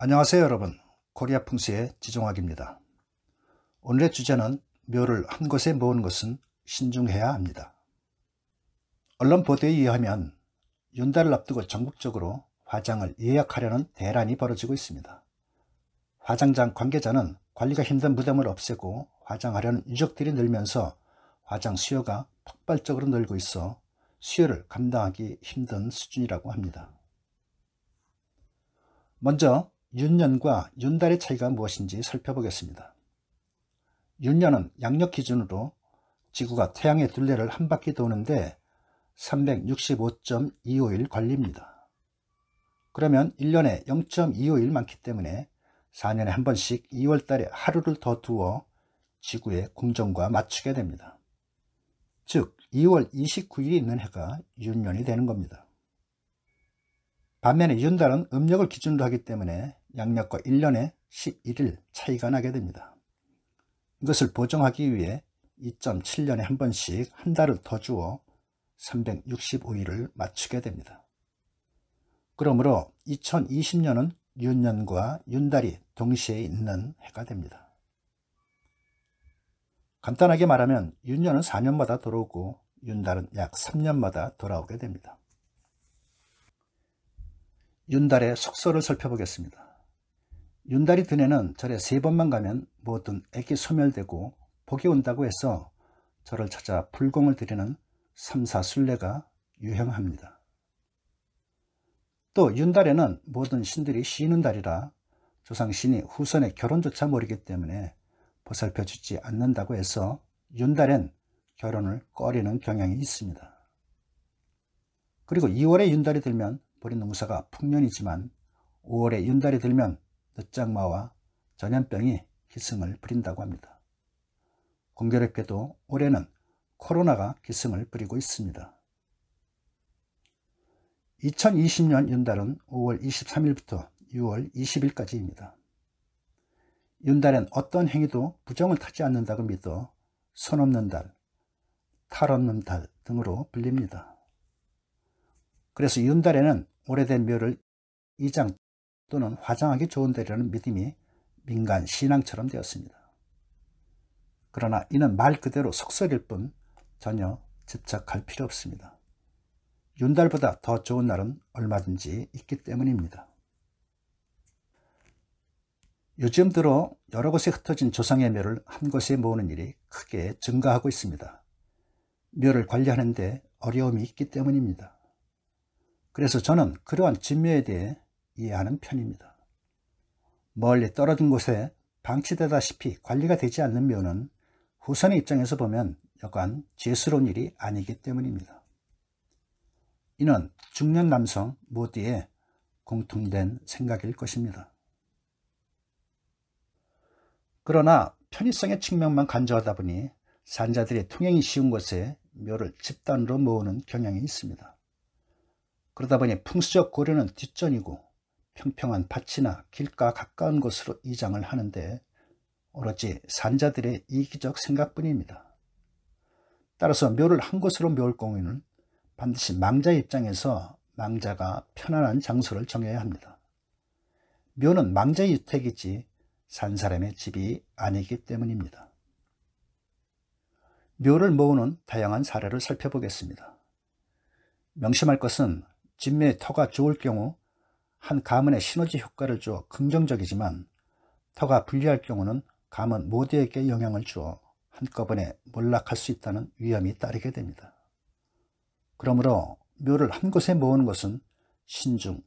안녕하세요 여러분 코리아 풍수의 지종학입니다 오늘의 주제는 묘를 한 곳에 모은 것은 신중해야 합니다 언론 보도에 의하면 윤달을 앞두고 전국적으로 화장을 예약하려는 대란이 벌어지고 있습니다 화장장 관계자는 관리가 힘든 무덤을 없애고 화장하려는 유적들이 늘면서 화장 수요가 폭발적으로 늘고 있어 수요를 감당하기 힘든 수준이라고 합니다. 먼저 윤년과 윤달의 차이가 무엇인지 살펴보겠습니다. 윤년은 양력 기준으로 지구가 태양의 둘레를 한 바퀴 도는데 3 6 5 2 5일 걸립니다. 그러면 1년에 0 2 5일 많기 때문에 4년에 한 번씩 2월달에 하루를 더 두어 지구의 궁전과 맞추게 됩니다. 즉 2월 29일이 있는 해가 윤년이 되는 겁니다. 반면에 윤달은 음력을 기준으로 하기 때문에 양력과 1년에 11일 차이가 나게 됩니다. 이것을 보정하기 위해 2.7년에 한 번씩 한 달을 더 주어 365일을 맞추게 됩니다. 그러므로 2020년은 윤년과 윤달이 동시에 있는 해가 됩니다. 간단하게 말하면 윤년은 4년마다 돌아오고 윤달은 약 3년마다 돌아오게 됩니다. 윤달의 숙소를 살펴보겠습니다. 윤달이 드네는 절에 세 번만 가면 모든 액기 소멸되고 복이 온다고 해서 절을 찾아 불공을 드리는 삼사순례가 유행합니다. 또 윤달에는 모든 신들이 쉬는 달이라 조상신이 후손의 결혼조차 모르기 때문에 보살펴 주지 않는다고 해서 윤달엔 결혼을 꺼리는 경향이 있습니다. 그리고 2월에 윤달이 들면 벌인 농사가 풍년이지만 5월에 윤달이 들면 늦장마와 전염병이 기승을 부린다고 합니다. 공교롭게도 올해는 코로나가 기승을 부리고 있습니다. 2020년 윤달은 5월 23일부터 6월 20일까지입니다. 윤달엔 어떤 행위도 부정을 타지 않는다고 믿어 손 없는 달, 탈 없는 달 등으로 불립니다. 그래서 윤달에는 오래된 묘를 이장 또는 화장하기 좋은 데라는 믿음이 민간 신앙처럼 되었습니다. 그러나 이는 말 그대로 속설일 뿐 전혀 집착할 필요 없습니다. 윤달보다 더 좋은 날은 얼마든지 있기 때문입니다. 요즘 들어 여러 곳에 흩어진 조상의 묘를 한 곳에 모으는 일이 크게 증가하고 있습니다. 묘를 관리하는데 어려움이 있기 때문입니다. 그래서 저는 그러한 진묘에 대해 이해하는 편입니다. 멀리 떨어진 곳에 방치되다시피 관리가 되지 않는 묘는 후손의 입장에서 보면 여간 죄스러운 일이 아니기 때문입니다. 이는 중년 남성 모두의 공통된 생각일 것입니다. 그러나 편의성의 측면만 간주하다 보니 산자들의 통행이 쉬운 곳에 묘를 집단으로 모으는 경향이 있습니다. 그러다 보니 풍수적 고려는 뒷전이고 평평한 밭이나 길가 가까운 곳으로 이장을 하는데 오로지 산자들의 이기적 생각뿐입니다. 따라서 묘를 한 곳으로 메울 공인는 반드시 망자 입장에서 망자가 편안한 장소를 정해야 합니다. 묘는 망자의 유택이지 산 사람의 집이 아니기 때문입니다. 묘를 모으는 다양한 사례를 살펴보겠습니다. 명심할 것은 진매의 터가 좋을 경우 한 가문의 시너지 효과를 주어 긍정적이지만 터가 불리할 경우는 가문 모두에게 영향을 주어 한꺼번에 몰락할 수 있다는 위험이 따르게 됩니다. 그러므로 묘를 한 곳에 모으는 것은 신중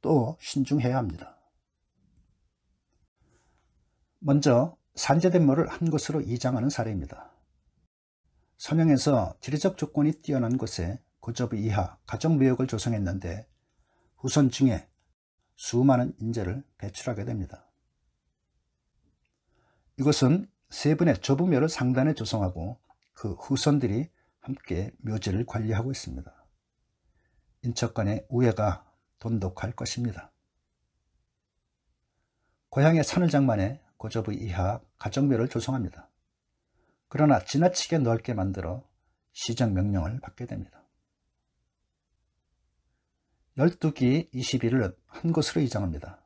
또 신중해야 합니다. 먼저 산재된 묘를 한 곳으로 이장하는 사례입니다. 선영에서 지리적 조건이 뛰어난 곳에 고저부 이하 가정무역을 조성했는데 후손중에 수많은 인재를 배출하게 됩니다. 이것은 세 분의 조부묘를 상단에 조성하고 그 후손들이 함께 묘지를 관리하고 있습니다. 인척간의 우애가 돈독할 것입니다. 고향의 산을 장만해 고저부 이하 가정묘를 조성합니다. 그러나 지나치게 넓게 만들어 시정명령을 받게 됩니다. 12기 2 1을한 곳으로 이장합니다.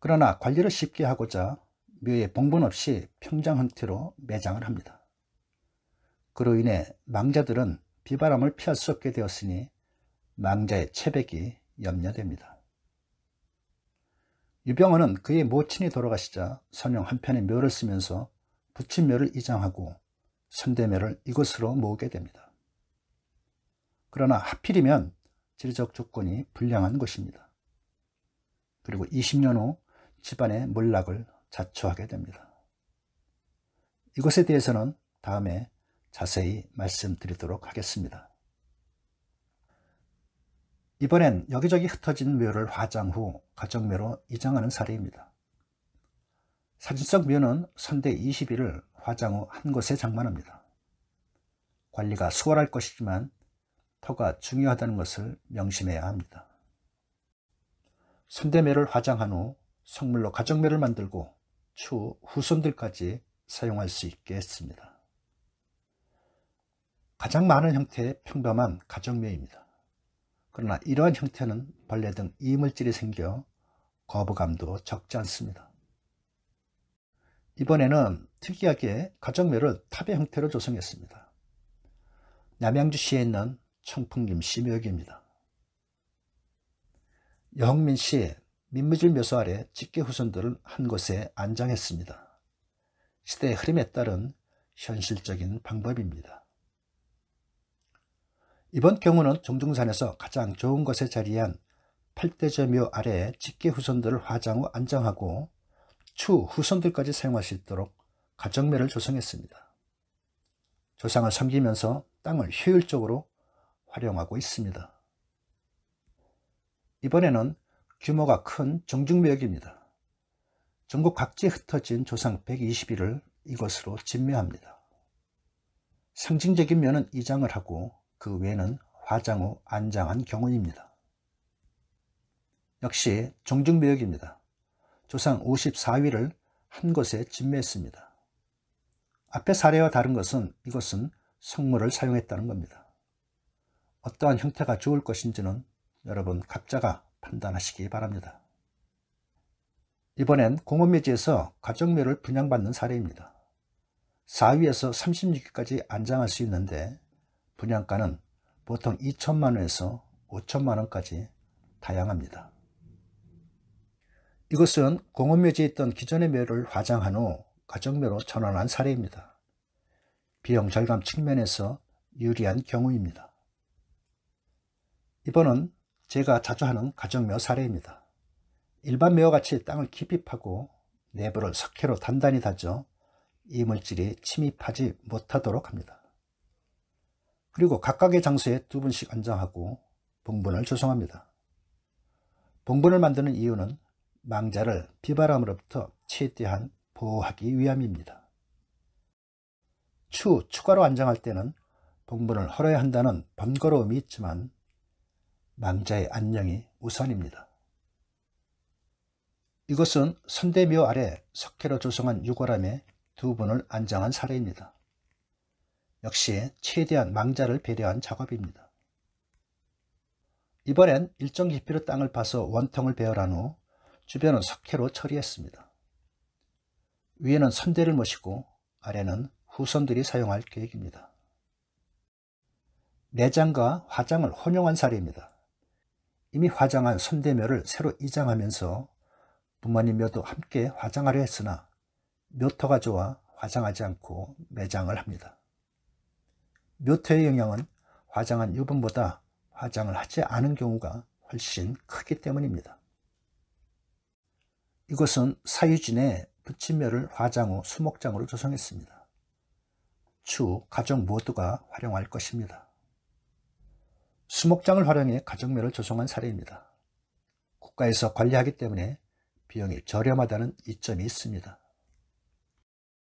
그러나 관리를 쉽게 하고자 묘에 봉분 없이 평장 형태로 매장을 합니다. 그로 인해 망자들은 비바람을 피할 수 없게 되었으니 망자의 체백이 염려됩니다. 유병헌은 그의 모친이 돌아가시자 선영 한편의 묘를 쓰면서 부친묘를 이장하고 선대묘를 이곳으로 모으게 됩니다. 그러나 하필이면 지리적 조건이 불량한 것입니다. 그리고 20년 후 집안의 몰락을 자초하게 됩니다. 이것에 대해서는 다음에 자세히 말씀드리도록 하겠습니다. 이번엔 여기저기 흩어진 묘를 화장 후 가정묘로 이장하는 사례입니다. 사진성 묘는 선대 21을 화장 후 한 곳에 장만합니다. 관리가 수월할 것이지만 터가 중요하다는 것을 명심해야 합니다. 선대매를 화장한 후 성물로 가정매를 만들고 추후 후손들까지 사용할 수 있게 했습니다. 가장 많은 형태의 평범한 가정매입니다. 그러나 이러한 형태는 벌레 등 이물질이 생겨 거부감도 적지 않습니다. 이번에는 특이하게 가정매를 탑의 형태로 조성했습니다. 남양주시에 있는 청풍림 심여기입니다. 여흥민 씨 민무질 묘소 아래 직계 후손들을 한 곳에 안장했습니다. 시대의 흐름에 따른 현실적인 방법입니다. 이번 경우는 정중산에서 가장 좋은 것에 자리한 팔대저묘 아래에 직계 후손들을 화장 후 안장하고 추 후손들까지 사용할 수 있도록 가정매를 조성했습니다. 조상을 섬기면서 땅을 효율적으로 활용하고 있습니다. 이번에는 규모가 큰 정중매역입니다. 전국 각지에 흩어진 조상 121을 0 이것으로 진묘합니다. 상징적인 면은 이장을 하고 그 외에는 화장 후 안장한 경운입니다. 역시 정중묘역입니다. 조상 54위를 한 곳에 진매했습니다. 앞에 사례와 다른 것은 이것은 성물을 사용했다는 겁니다. 어떠한 형태가 좋을 것인지는 여러분 각자가 판단하시기 바랍니다. 이번엔 공원묘지에서 가정묘를 분양받는 사례입니다. 4위에서 36위까지 안장할 수 있는데 분양가는 보통 2천만원에서 5천만원까지 다양합니다. 이것은 공원묘지에 있던 기존의 묘를 화장한 후 가정묘로 전환한 사례입니다. 비용 절감 측면에서 유리한 경우입니다. 이번은 제가 자주 하는 가정묘 사례입니다. 일반 묘같이 땅을 깊이 파고 내부를 석회로 단단히 다져 이물질이 침입하지 못하도록 합니다. 그리고 각각의 장소에 두 분씩 안장하고 봉분을 조성합니다. 봉분을 만드는 이유는 망자를 비바람으로부터 최대한 보호하기 위함입니다. 추, 추가로 안장할 때는 봉분을 헐어야 한다는 번거로움이 있지만 망자의 안녕이 우선입니다. 이것은 선대묘 아래 석회로 조성한 유골함에 두 분을 안장한 사례입니다. 역시 최대한 망자를 배려한 작업입니다. 이번엔 일정 깊이로 땅을 파서 원통을 배열한 후 주변은 석회로 처리했습니다. 위에는 선대를 모시고 아래는 후손들이 사용할 계획입니다. 내장과 화장을 혼용한 사례입니다. 이미 화장한 손대묘를 새로 이장하면서 부모님 묘도 함께 화장하려 했으나 묘터가 좋아 화장하지 않고 매장을 합니다. 묘터의 영향은 화장한 유분보다 화장을 하지 않은 경우가 훨씬 크기 때문입니다. 이것은 사유진의 부친묘를 화장 후 수목장으로 조성했습니다. 추 가족 모두가 활용할 것입니다. 수목장을 활용해 가정묘를 조성한 사례입니다. 국가에서 관리하기 때문에 비용이 저렴하다는 이점이 있습니다.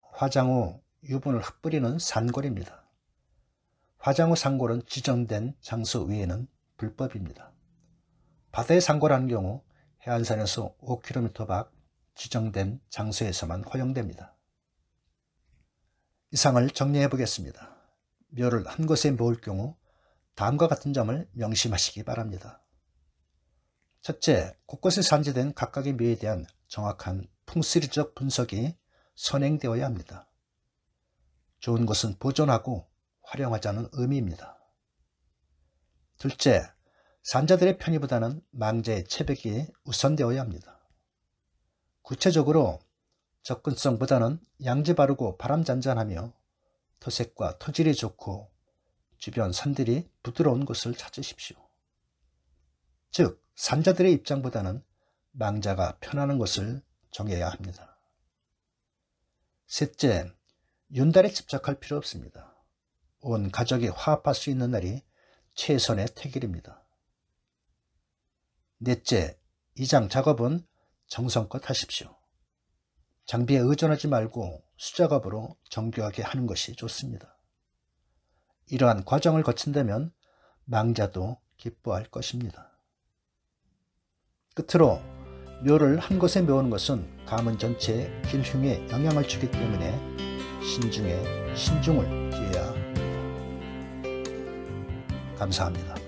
화장 후 유분을 흩뿌리는 산골입니다. 화장 후 산골은 지정된 장소 외에는 불법입니다. 바다의 산골하는 경우 해안선에서 5km 밖 지정된 장소에서만 허용됩니다. 이상을 정리해 보겠습니다. 묘를 한 곳에 모을 경우 다음과 같은 점을 명심하시기 바랍니다. 첫째, 곳곳에 산재된 각각의 미에 대한 정확한 풍수리적 분석이 선행되어야 합니다. 좋은 것은 보존하고 활용하자는 의미입니다. 둘째, 산자들의 편의보다는 망자의 채백이 우선되어야 합니다. 구체적으로 접근성보다는 양지 바르고 바람 잔잔하며 토색과 토질이 좋고 주변 산들이 부드러운 곳을 찾으십시오. 즉, 산자들의 입장보다는 망자가 편안한 곳을 정해야 합니다. 셋째, 윤달에 집착할 필요 없습니다. 온 가족이 화합할 수 있는 날이 최선의 태길입니다. 넷째, 이장 작업은 정성껏 하십시오. 장비에 의존하지 말고 수작업으로 정교하게 하는 것이 좋습니다. 이러한 과정을 거친다면 망자도 기뻐할 것입니다. 끝으로 묘를 한 곳에 메우는 것은 가문 전체의 길흉에 영향을 주기 때문에 신중에 신중을 기해야 합니다. 감사합니다.